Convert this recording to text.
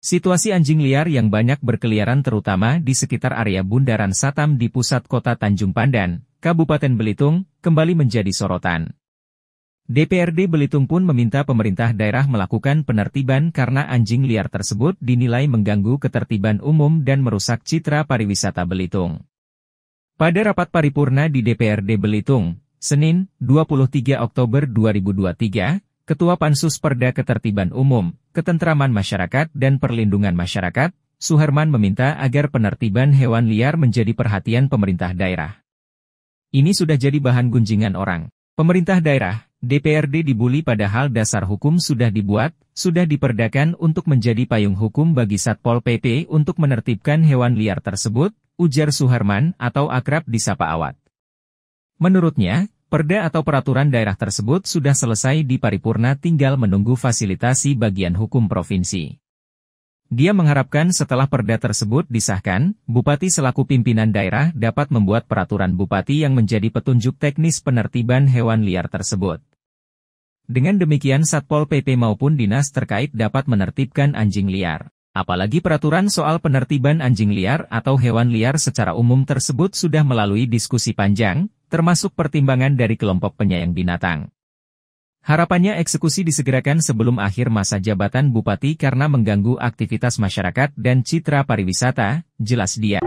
Situasi anjing liar yang banyak berkeliaran terutama di sekitar area Bundaran Satam di pusat kota Tanjung Pandan, Kabupaten Belitung, kembali menjadi sorotan. DPRD Belitung pun meminta pemerintah daerah melakukan penertiban karena anjing liar tersebut dinilai mengganggu ketertiban umum dan merusak citra pariwisata Belitung. Pada rapat paripurna di DPRD Belitung, Senin, 23 Oktober 2023, Ketua Pansus Perda Ketertiban Umum, Ketentraman Masyarakat dan Perlindungan Masyarakat, Suherman meminta agar penertiban hewan liar menjadi perhatian pemerintah daerah. Ini sudah jadi bahan gunjingan orang. Pemerintah daerah, DPRD dibuli padahal dasar hukum sudah dibuat, sudah diperdakan untuk menjadi payung hukum bagi Satpol PP untuk menertibkan hewan liar tersebut, ujar Suherman atau akrab disapa awat. Menurutnya, Perda atau peraturan daerah tersebut sudah selesai di paripurna tinggal menunggu fasilitasi bagian hukum provinsi. Dia mengharapkan setelah perda tersebut disahkan, Bupati selaku pimpinan daerah dapat membuat peraturan Bupati yang menjadi petunjuk teknis penertiban hewan liar tersebut. Dengan demikian Satpol PP maupun dinas terkait dapat menertibkan anjing liar. Apalagi peraturan soal penertiban anjing liar atau hewan liar secara umum tersebut sudah melalui diskusi panjang, termasuk pertimbangan dari kelompok penyayang binatang. Harapannya eksekusi disegerakan sebelum akhir masa jabatan bupati karena mengganggu aktivitas masyarakat dan citra pariwisata, jelas dia.